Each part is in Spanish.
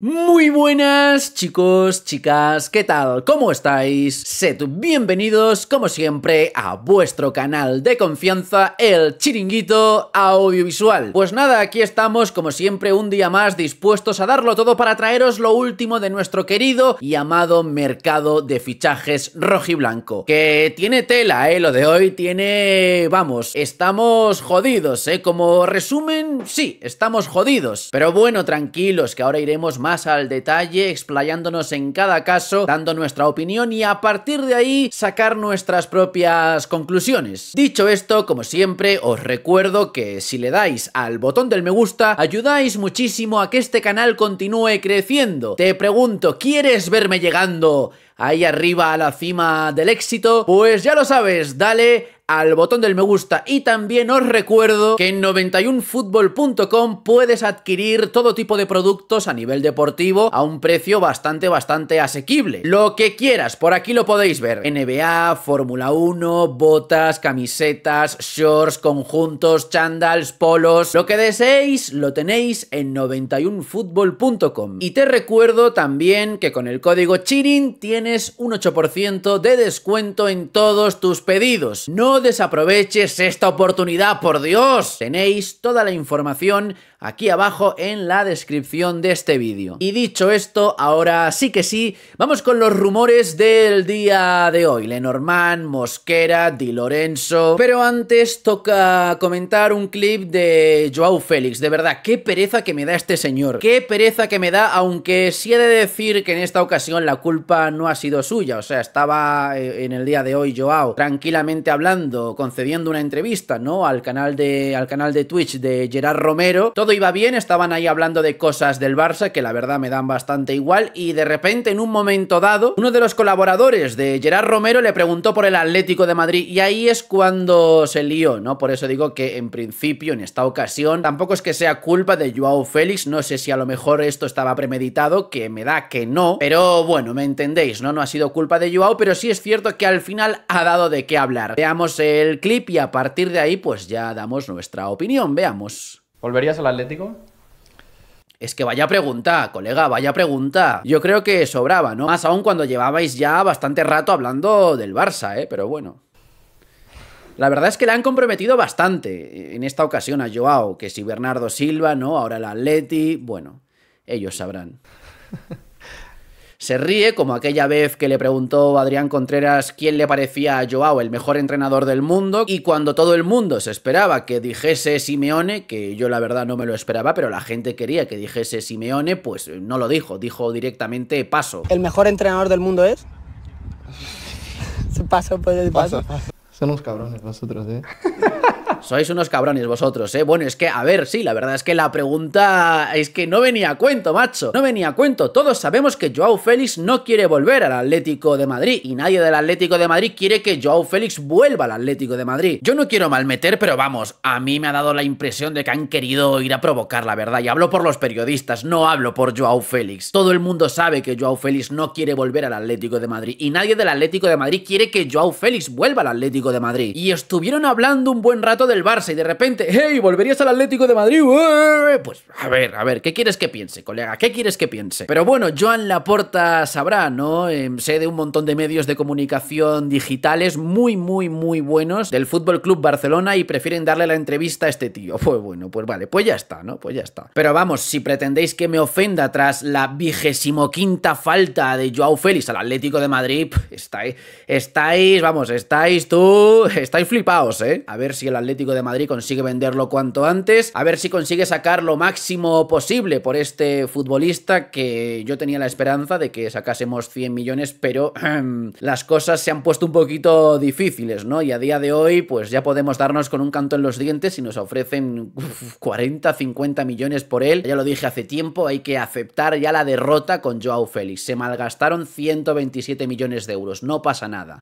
Muy buenas chicos, chicas, ¿qué tal? ¿Cómo estáis? Sed bienvenidos como siempre a vuestro canal de confianza, el chiringuito audiovisual. Pues nada, aquí estamos como siempre un día más dispuestos a darlo todo para traeros lo último de nuestro querido y amado mercado de fichajes rojiblanco. Que tiene tela, ¿eh? Lo de hoy tiene... vamos, estamos jodidos, ¿eh? Como resumen, sí, estamos jodidos. Pero bueno, tranquilos, que ahora iremos más más al detalle, explayándonos en cada caso, dando nuestra opinión y a partir de ahí sacar nuestras propias conclusiones. Dicho esto, como siempre, os recuerdo que si le dais al botón del me gusta, ayudáis muchísimo a que este canal continúe creciendo. Te pregunto, ¿quieres verme llegando ahí arriba a la cima del éxito? Pues ya lo sabes, dale al botón del me gusta y también os recuerdo que en 91football.com puedes adquirir todo tipo de productos a nivel deportivo a un precio bastante bastante asequible. Lo que quieras, por aquí lo podéis ver. NBA, Fórmula 1, botas, camisetas, shorts, conjuntos, chandals, polos, lo que deseéis lo tenéis en 91football.com. Y te recuerdo también que con el código CHIRIN tienes un 8% de descuento en todos tus pedidos. No desaproveches esta oportunidad, por Dios. Tenéis toda la información aquí abajo en la descripción de este vídeo. Y dicho esto, ahora sí que sí, vamos con los rumores del día de hoy. Lenormand, Mosquera, Di Lorenzo... Pero antes toca comentar un clip de Joao Félix. De verdad, qué pereza que me da este señor. Qué pereza que me da, aunque sí he de decir que en esta ocasión la culpa no ha sido suya. O sea, estaba eh, en el día de hoy Joao tranquilamente hablando, concediendo una entrevista, ¿no? Al canal de, al canal de Twitch de Gerard Romero todo iba bien, estaban ahí hablando de cosas del Barça que la verdad me dan bastante igual y de repente en un momento dado uno de los colaboradores de Gerard Romero le preguntó por el Atlético de Madrid y ahí es cuando se lió, ¿no? Por eso digo que en principio en esta ocasión tampoco es que sea culpa de Joao Félix, no sé si a lo mejor esto estaba premeditado, que me da que no, pero bueno, me entendéis, ¿no? No ha sido culpa de Joao, pero sí es cierto que al final ha dado de qué hablar. Veamos el clip y a partir de ahí pues ya damos nuestra opinión, veamos. ¿Volverías al Atlético? Es que vaya pregunta, colega, vaya pregunta. Yo creo que sobraba, ¿no? Más aún cuando llevabais ya bastante rato hablando del Barça, ¿eh? Pero bueno. La verdad es que le han comprometido bastante en esta ocasión a Joao, que si Bernardo Silva, ¿no? Ahora el Atleti, bueno, ellos sabrán. Se ríe, como aquella vez que le preguntó a Adrián Contreras quién le parecía a Joao el mejor entrenador del mundo, y cuando todo el mundo se esperaba que dijese Simeone, que yo la verdad no me lo esperaba, pero la gente quería que dijese Simeone, pues no lo dijo, dijo directamente paso. ¿El mejor entrenador del mundo es? paso, pues paso. paso. Son unos cabrones vosotros, ¿eh? sois unos cabrones vosotros, ¿eh? Bueno, es que, a ver, sí, la verdad es que la pregunta es que no venía a cuento, macho. No venía a cuento. Todos sabemos que Joao Félix no quiere volver al Atlético de Madrid y nadie del Atlético de Madrid quiere que Joao Félix vuelva al Atlético de Madrid. Yo no quiero malmeter, pero vamos, a mí me ha dado la impresión de que han querido ir a provocar la verdad. Y hablo por los periodistas, no hablo por Joao Félix. Todo el mundo sabe que Joao Félix no quiere volver al Atlético de Madrid y nadie del Atlético de Madrid quiere que Joao Félix vuelva al Atlético de Madrid. Y estuvieron hablando un buen rato del el Barça y de repente, hey, volverías al Atlético de Madrid, pues a ver, a ver, ¿qué quieres que piense, colega? ¿Qué quieres que piense? Pero bueno, Joan Laporta sabrá, ¿no? En em, sé de un montón de medios de comunicación digitales muy, muy, muy buenos del Fútbol Club Barcelona y prefieren darle la entrevista a este tío. Pues bueno, pues vale, pues ya está, ¿no? Pues ya está. Pero vamos, si pretendéis que me ofenda tras la vigésimo quinta falta de Joao Félix al Atlético de Madrid, estáis, estáis, vamos, estáis tú, estáis flipados, ¿eh? A ver si el Atlético de Madrid consigue venderlo cuanto antes, a ver si consigue sacar lo máximo posible por este futbolista que yo tenía la esperanza de que sacásemos 100 millones, pero las cosas se han puesto un poquito difíciles, ¿no? Y a día de hoy, pues ya podemos darnos con un canto en los dientes y nos ofrecen 40, 50 millones por él. Ya lo dije hace tiempo, hay que aceptar ya la derrota con Joao Félix. Se malgastaron 127 millones de euros, no pasa nada.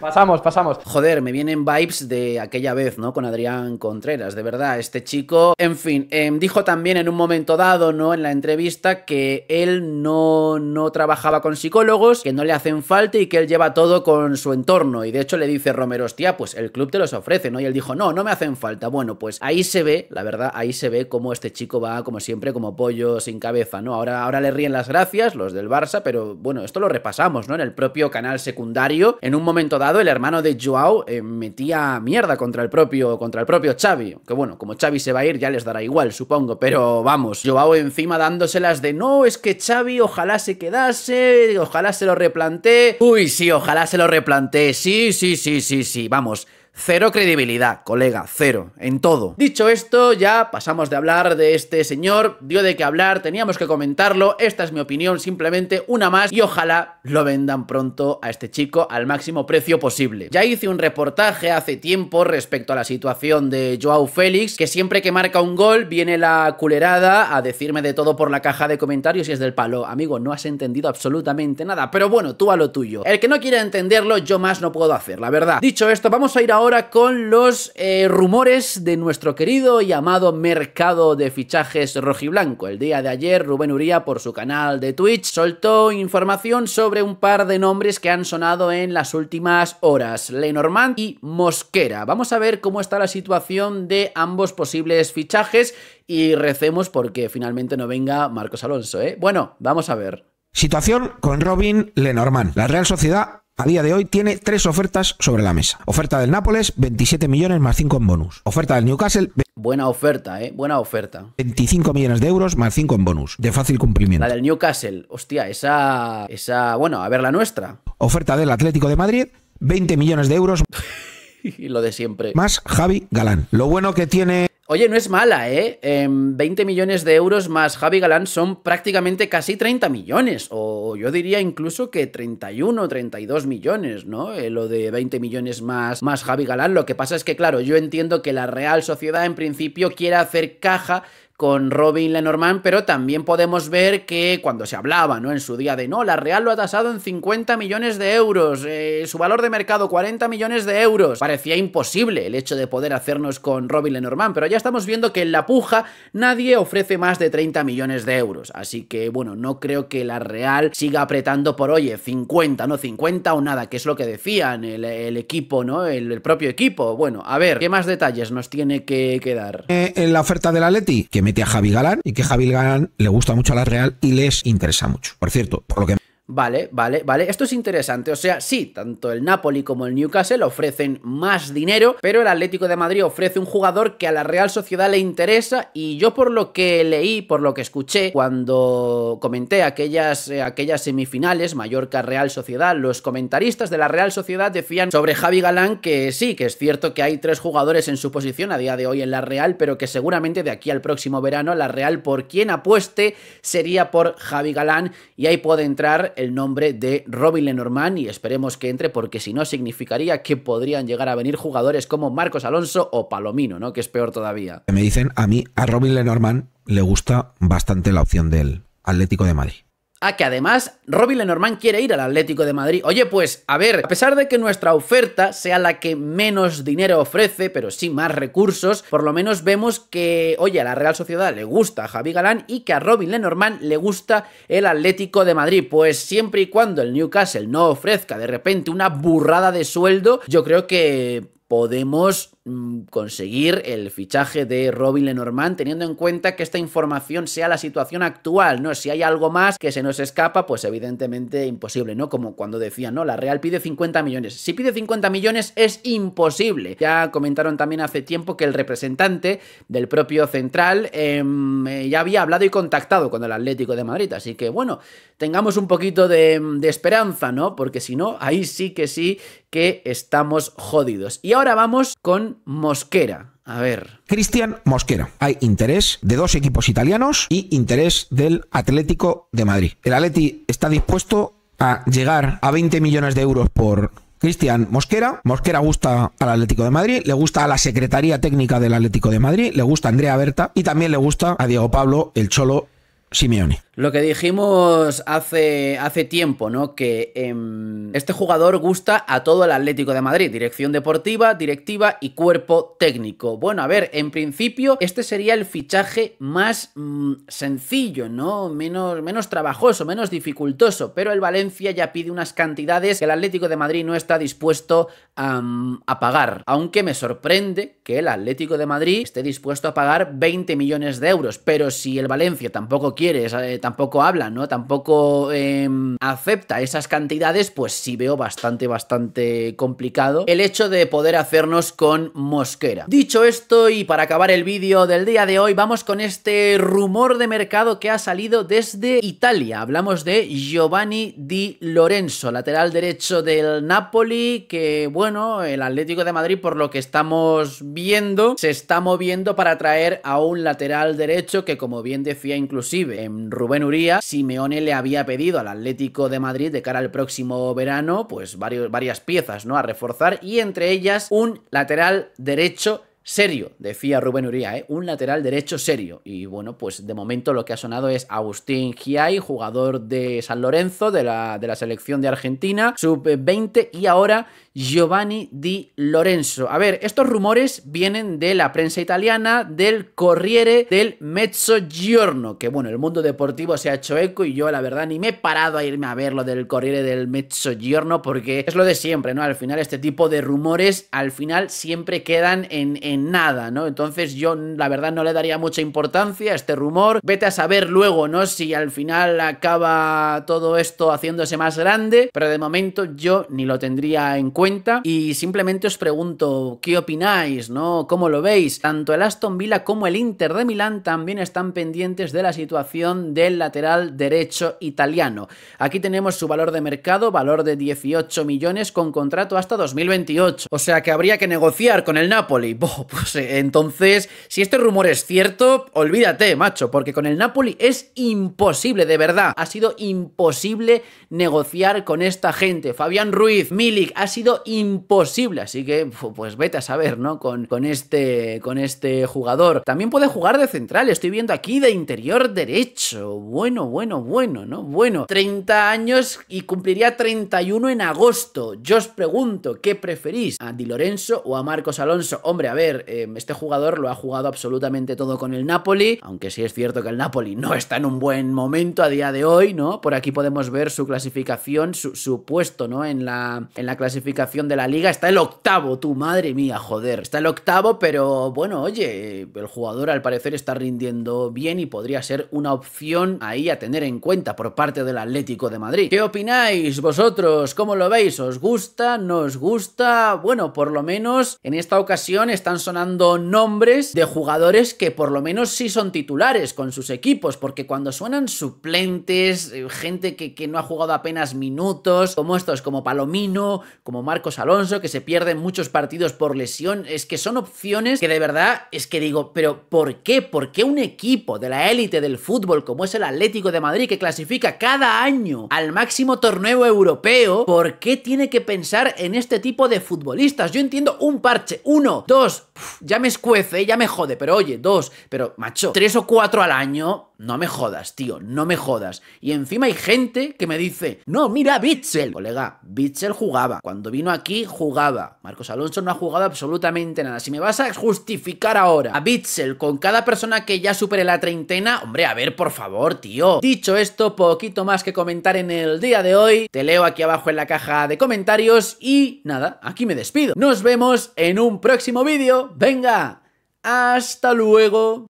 Pasamos, pasamos. Joder, me vienen vibes de aquella vez, ¿no? Con Adrián Contreras, de verdad, este chico. En fin, em, dijo también en un momento dado, ¿no? En la entrevista que él no, no trabajaba con psicólogos, que no le hacen falta y que él lleva todo con su entorno. Y de hecho le dice Romero, hostia, pues el club te los ofrece, ¿no? Y él dijo, no, no me hacen falta. Bueno, pues ahí se ve, la verdad, ahí se ve cómo este chico va, como siempre, como pollo sin cabeza, ¿no? Ahora, ahora le ríen las gracias los del Barça, pero bueno, esto lo repasamos, ¿no? En el propio canal secundario, en un momento dado el hermano de Joao eh, metía mierda contra el propio contra el propio Xavi, que bueno, como Xavi se va a ir ya les dará igual, supongo, pero vamos, Joao encima dándoselas de no, es que Xavi ojalá se quedase, ojalá se lo replantee. Uy, sí, ojalá se lo replantee. Sí, sí, sí, sí, sí, vamos. Cero credibilidad, colega, cero, en todo. Dicho esto, ya pasamos de hablar de este señor, dio de qué hablar, teníamos que comentarlo, esta es mi opinión, simplemente una más y ojalá lo vendan pronto a este chico al máximo precio posible. Ya hice un reportaje hace tiempo respecto a la situación de Joao Félix, que siempre que marca un gol viene la culerada a decirme de todo por la caja de comentarios y es del palo. Amigo, no has entendido absolutamente nada, pero bueno, tú a lo tuyo. El que no quiera entenderlo, yo más no puedo hacer, la verdad. Dicho esto, vamos a ir ahora ahora con los eh, rumores de nuestro querido y amado mercado de fichajes rojiblanco. El día de ayer, Rubén Uría, por su canal de Twitch, soltó información sobre un par de nombres que han sonado en las últimas horas: Lenormand y Mosquera. Vamos a ver cómo está la situación de ambos posibles fichajes y recemos porque finalmente no venga Marcos Alonso, ¿eh? Bueno, vamos a ver. Situación con Robin Lenormand. La Real Sociedad a día de hoy tiene tres ofertas sobre la mesa. Oferta del Nápoles, 27 millones más 5 en bonus. Oferta del Newcastle... Buena oferta, ¿eh? Buena oferta. 25 millones de euros más 5 en bonus, de fácil cumplimiento. La del Newcastle, hostia, esa... Esa... Bueno, a ver la nuestra. Oferta del Atlético de Madrid, 20 millones de euros. y lo de siempre. Más Javi Galán. Lo bueno que tiene Oye, no es mala, ¿eh? 20 em, millones de euros más Javi Galán son prácticamente casi 30 millones, o yo diría incluso que 31, 32 millones, ¿no? Eh, lo de 20 millones más, más Javi Galán. Lo que pasa es que, claro, yo entiendo que la Real Sociedad en principio quiere hacer caja con Robin Lenormand, pero también podemos ver que cuando se hablaba, ¿no? En su día de no, la Real lo ha tasado en 50 millones de euros, eh, su valor de mercado 40 millones de euros. Parecía imposible el hecho de poder hacernos con Robin Lenormand, pero ya estamos viendo que en la puja nadie ofrece más de 30 millones de euros. Así que, bueno, no creo que la Real siga apretando por, oye, 50, ¿no? 50 o nada, que es lo que decían el, equipo, ¿no? El, propio equipo. Bueno, a ver, ¿qué más detalles nos tiene que, quedar? dar? Eh, la oferta la Atleti, que me mete a Javi Galán y que Javi Galán le gusta mucho a la Real y les interesa mucho. Por cierto, por lo que Vale, vale, vale. Esto es interesante. O sea, sí, tanto el Napoli como el Newcastle ofrecen más dinero, pero el Atlético de Madrid ofrece un jugador que a la Real Sociedad le interesa y yo por lo que leí, por lo que escuché, cuando comenté aquellas, eh, aquellas semifinales, Mallorca-Real Sociedad, los comentaristas de la Real Sociedad decían sobre Javi Galán que sí, que es cierto que hay tres jugadores en su posición a día de hoy en la Real, pero que seguramente de aquí al próximo verano la Real por quien apueste sería por Javi Galán y ahí puede entrar el nombre de Robin Lenormand y esperemos que entre porque si no significaría que podrían llegar a venir jugadores como Marcos Alonso o Palomino, ¿no? Que es peor todavía. Me dicen, a mí, a Robin Lenormand le gusta bastante la opción del Atlético de Madrid. A que además Robin Lenormand quiere ir al Atlético de Madrid. Oye, pues, a ver, a pesar de que nuestra oferta sea la que menos dinero ofrece, pero sí más recursos, por lo menos vemos que, oye, a la Real Sociedad le gusta a Javi Galán y que a Robin Lenormand le gusta el Atlético de Madrid. Pues siempre y cuando el Newcastle no ofrezca de repente una burrada de sueldo, yo creo que podemos mm, conseguir el fichaje de Robin Lenormand teniendo en cuenta que esta información sea la situación actual, ¿no? Si hay algo más que se nos escapa, pues evidentemente imposible, ¿no? Como cuando decía ¿no? La Real pide 50 millones. Si pide 50 millones es imposible. Ya comentaron también hace tiempo que el representante del propio Central em, eh, ya había hablado y contactado con el Atlético de Madrid, así que bueno, tengamos un poquito de, esperanza, ¿no? Porque si no, ahí sí que sí que estamos jodidos. Y ahora vamos con Mosquera. A ver. Cristian Mosquera. Hay interés de dos equipos italianos y interés del Atlético de Madrid. El Atleti está dispuesto a llegar a 20 millones de euros por Cristian Mosquera. Mosquera gusta al Atlético de Madrid, le gusta a la Secretaría Técnica del Atlético de Madrid, le gusta Andrea Berta y también le gusta a Diego Pablo el Cholo Simeone. Lo que dijimos hace, hace tiempo, ¿no? Que em, este jugador gusta a todo el Atlético de Madrid, dirección deportiva, directiva y cuerpo técnico. Bueno, a ver, en principio este sería el fichaje más mm, sencillo, ¿no? Menos, menos trabajoso, menos dificultoso, pero el Valencia ya pide unas cantidades que el Atlético de Madrid no está dispuesto a, pagar. Aunque me sorprende que el Atlético de Madrid esté dispuesto a pagar 20 millones de euros, pero si el Valencia tampoco quiere... Eh, tampoco habla, ¿no? Tampoco em, acepta esas cantidades, pues sí veo bastante, bastante complicado el hecho de poder hacernos con Mosquera. Dicho esto, y para acabar el vídeo del día de hoy, vamos con este rumor de mercado que ha salido desde Italia. Hablamos de Giovanni Di Lorenzo, lateral derecho del Napoli, que bueno, el Atlético de Madrid, por lo que estamos viendo, se está moviendo para traer a un lateral derecho que, como bien decía inclusive en Rubén Simeone le había pedido al Atlético de Madrid de cara al próximo verano, pues varias piezas, ¿no? A reforzar y entre ellas un lateral derecho serio, decía Rubén Uría, ¿eh? un lateral derecho serio. Y bueno, pues de momento lo que ha sonado es Agustín Giai, jugador de San Lorenzo, de la, de la selección de Argentina, sub-20, y ahora Giovanni Di Lorenzo. A ver, estos rumores vienen de la prensa italiana, del Corriere, del Mezzogiorno, que bueno, el mundo deportivo se ha hecho eco y yo la verdad ni me he parado a irme a ver lo del Corriere del Mezzogiorno porque es lo de siempre, ¿no? Al final este tipo de rumores al final siempre quedan en nada, ¿no? Entonces yo la verdad no le daría mucha importancia a este rumor. Vete a saber luego, ¿no? Si al final acaba todo esto haciéndose más grande, pero de momento yo ni lo tendría en cuenta y simplemente os pregunto qué opináis, ¿no? ¿Cómo lo veis? Tanto el Aston Villa como el Inter de Milán también están pendientes de la situación del lateral derecho italiano. Aquí tenemos su valor de mercado, valor de 18 millones con contrato hasta 2028. O sea que habría que negociar con el Napoli pues eh, entonces, si este rumor es cierto, olvídate, macho, porque con el Napoli es imposible, de verdad. Ha sido imposible negociar con esta gente. Fabián Ruiz, Milik, ha sido imposible. Así que, pues vete a saber, ¿no? Con, con, este, con este jugador. También puede jugar de central, estoy viendo aquí de interior derecho. Bueno, bueno, bueno, ¿no? Bueno, 30 años y cumpliría 31 en agosto. Yo os pregunto, ¿qué preferís? ¿A Di Lorenzo o a Marcos Alonso? Hombre, a ver. Em, este jugador lo ha jugado absolutamente todo con el Napoli, aunque sí es cierto que el Napoli no está en un buen momento a día de hoy, ¿no? Por aquí podemos ver su clasificación, su, puesto, ¿no? En la, en la clasificación de la liga está el octavo, tu madre mía, joder, está el octavo, pero bueno, oye, el jugador al parecer está rindiendo bien y podría ser una opción ahí a tener en cuenta por parte del Atlético de Madrid. ¿Qué opináis vosotros? ¿Cómo lo veis? ¿Os gusta? nos gusta? Bueno, por lo menos en esta ocasión están sonando nombres de jugadores que por lo menos sí son titulares con sus equipos, porque cuando suenan suplentes, eh, gente que, que no ha jugado apenas minutos, como estos, como Palomino, como Marcos Alonso, que se pierden muchos partidos por lesión, es que son opciones que de verdad es que digo, pero ¿por qué? ¿Por qué un equipo de la élite del fútbol como es el Atlético de Madrid que clasifica cada año al máximo torneo europeo, ¿por qué tiene que pensar en este tipo de futbolistas? Yo entiendo un parche, uno, dos, ya me escuece, ya me jode, pero oye, dos, pero macho, tres o cuatro al año, no me jodas, tío, no me jodas. Y encima hay gente que me dice, no, mira, Bitzel. Colega, Bitzel jugaba. Cuando vino aquí, jugaba. Marcos Alonso no ha jugado absolutamente nada. Si me vas a justificar ahora a Bitzel con cada persona que ya supere la treintena, hombre, a ver, por favor, tío. Dicho esto, poquito más que comentar en el día de hoy. Te leo aquí abajo en la caja de comentarios y nada, aquí me despido. Nos vemos en un próximo vídeo. Venga, hasta luego.